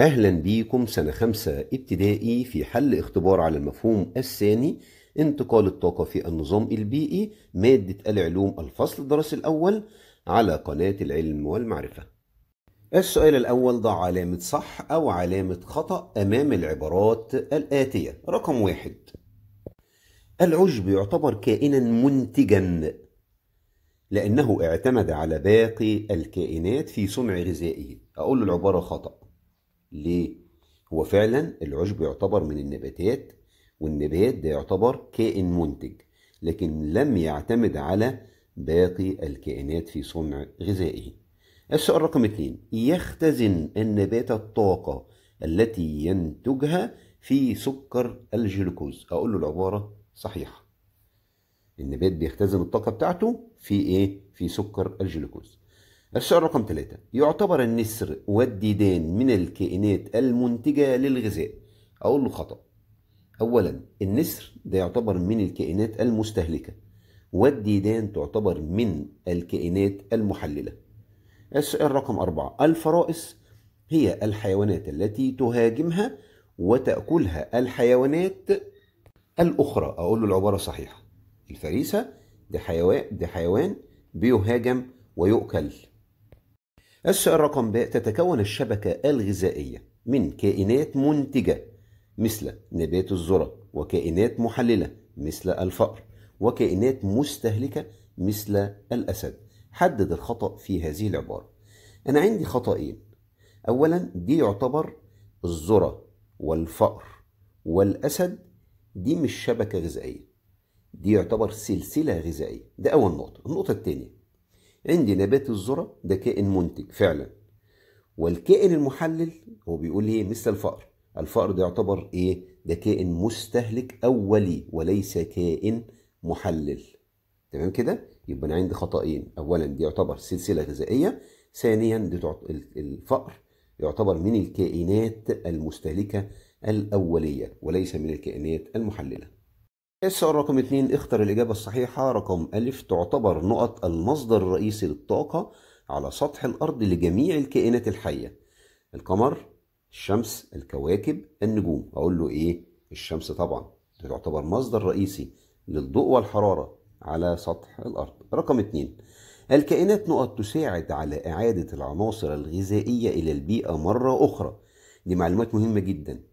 أهلا بيكم سنة خمسة ابتدائي في حل اختبار على المفهوم الثاني انتقال الطاقة في النظام البيئي مادة العلوم الفصل الدراسي الأول على قناة العلم والمعرفة السؤال الأول ضع علامة صح أو علامة خطأ أمام العبارات الآتية رقم واحد العشب يعتبر كائنا منتجا لأنه اعتمد على باقي الكائنات في صنع غذائه أقول العبارة خطأ ليه؟ هو فعلا العشب يعتبر من النباتات والنبات ده يعتبر كائن منتج لكن لم يعتمد على باقي الكائنات في صنع غذائه السؤال رقم اثنين يختزن النبات الطاقة التي ينتجها في سكر الجلوكوز أقول له العبارة صحيحة النبات بيختزن الطاقة بتاعته في إيه؟ في سكر الجلوكوز السؤال رقم ثلاثة يعتبر النسر والديدان من الكائنات المنتجة للغذاء أقول له خطأ أولا النسر ده يعتبر من الكائنات المستهلكة والديدان تعتبر من الكائنات المحللة السؤال رقم أربعة الفرائس هي الحيوانات التي تهاجمها وتأكلها الحيوانات الأخرى أقول له العبارة صحيحة الفريسة ده حيوان, ده حيوان بيهاجم ويؤكل السؤال رقم ب تتكون الشبكة الغذائية من كائنات منتجة مثل نبات الذرة وكائنات محللة مثل الفأر وكائنات مستهلكة مثل الأسد حدد الخطأ في هذه العبارة أنا عندي خطأين أولا دي يعتبر الذرة والفأر والأسد دي مش شبكة غذائية دي يعتبر سلسلة غذائية ده أول نقطة النقطة التانية عندي نبات الذرة ده كائن منتج فعلا والكائن المحلل هو بيقول ايه مثل الفقر الفقر ده يعتبر ايه ده كائن مستهلك اولي وليس كائن محلل تمام كده يبقى انا عندي خطأين اولا دي يعتبر سلسلة غذائية ثانيا دي تعت... الفقر يعتبر من الكائنات المستهلكة الأولية وليس من الكائنات المحللة السؤال رقم اتنين اختر الإجابة الصحيحة رقم أ تعتبر نقط المصدر الرئيسي للطاقة على سطح الأرض لجميع الكائنات الحية القمر الشمس الكواكب النجوم أقول له إيه الشمس طبعا تعتبر مصدر رئيسي للضوء والحرارة على سطح الأرض رقم اتنين الكائنات نقط تساعد على إعادة العناصر الغذائية إلى البيئة مرة أخرى دي معلومات مهمة جدا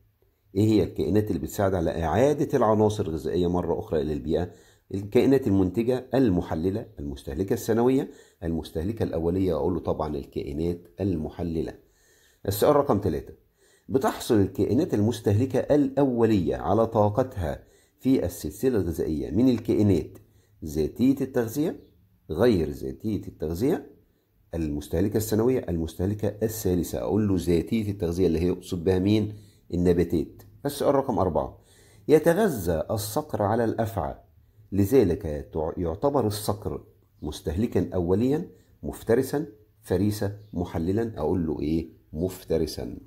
ايه هي الكائنات اللي بتساعد على اعاده العناصر الغذائيه مره اخرى الى البيئه الكائنات المنتجه المحلله المستهلكه الثانويه المستهلكه الاوليه اقول له طبعا الكائنات المحلله السؤال رقم ثلاثة بتحصل الكائنات المستهلكة الأولية على طاقتها في السلسلة الغذائية من الكائنات ذاتية التغذية غير ذاتية التغذية المستهلكة السنوية المستهلكة الثالثة أقول له ذاتية التغذية اللي هي يقصد بها مين النباتات السؤال رقم أربعة يتغذى الصقر على الأفعى لذلك يعتبر الصقر مستهلكا أوليا مفترسا فريسة محللا أقول له إيه مفترسا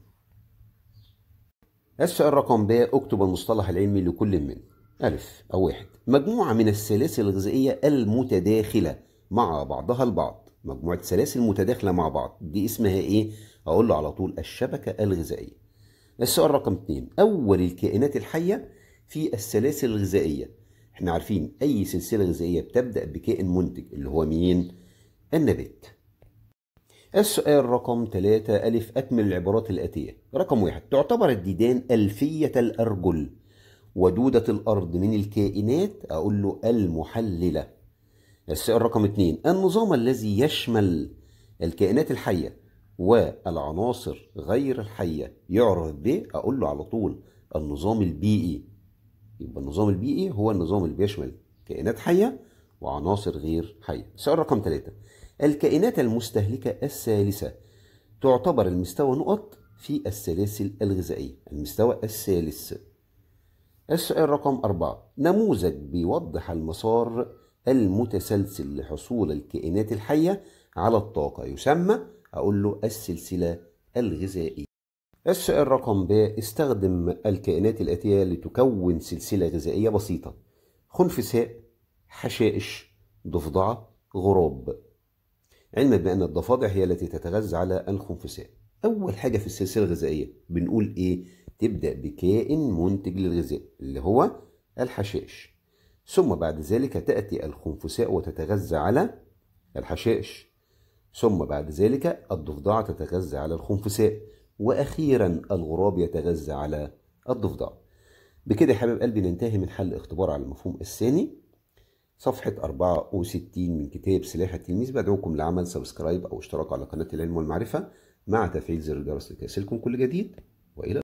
السؤال رقم ب اكتب المصطلح العلمي لكل من ألف أو واحد مجموعة من السلاسل الغذائية المتداخلة مع بعضها البعض مجموعة سلاسل متداخلة مع بعض دي اسمها إيه؟ أقول له على طول الشبكة الغذائية السؤال رقم اثنين أول الكائنات الحية في السلاسل الغذائية احنا عارفين أي سلسلة غذائية بتبدأ بكائن منتج اللي هو مين؟ النبات السؤال رقم 3 ألف أكمل العبارات الآتية رقم واحد تعتبر الديدان ألفية الأرجل ودودة الأرض من الكائنات أقول له المحللة السؤال رقم 2 النظام الذي يشمل الكائنات الحية والعناصر غير الحية يعرف ب أقول له على طول النظام البيئي يبقى النظام البيئي هو النظام اللي بيشمل كائنات حية وعناصر غير حية السؤال رقم ثلاثة الكائنات المستهلكة الثالثة تعتبر المستوى نقط في السلاسل الغذائية المستوى الثالث السؤال رقم أربعة نموذج بيوضح المسار المتسلسل لحصول الكائنات الحية على الطاقة يسمى أقول له السلسلة الغذائية السؤال رقم ب استخدم الكائنات الآتية لتكون سلسلة غذائية بسيطة خنفساء حشائش ضفدعة غراب علما بأن الضفادع هي التي تتغذى على الخنفساء أول حاجة في السلسلة الغذائية بنقول إيه تبدأ بكائن منتج للغذاء اللي هو الحشائش ثم بعد ذلك تأتي الخنفساء وتتغذى على الحشائش ثم بعد ذلك الضفدع تتغذى على الخنفساء وأخيرا الغراب يتغذى على الضفدع بكده يا حبيب قلبي ننتهي من حل اختبار على المفهوم الثاني صفحة 64 من كتاب سلاح التلميذ بدعوكم لعمل سبسكرايب أو اشتراك على قناة العلم والمعرفة مع تفعيل زر الجرس لكي يصلكم كل جديد وإلى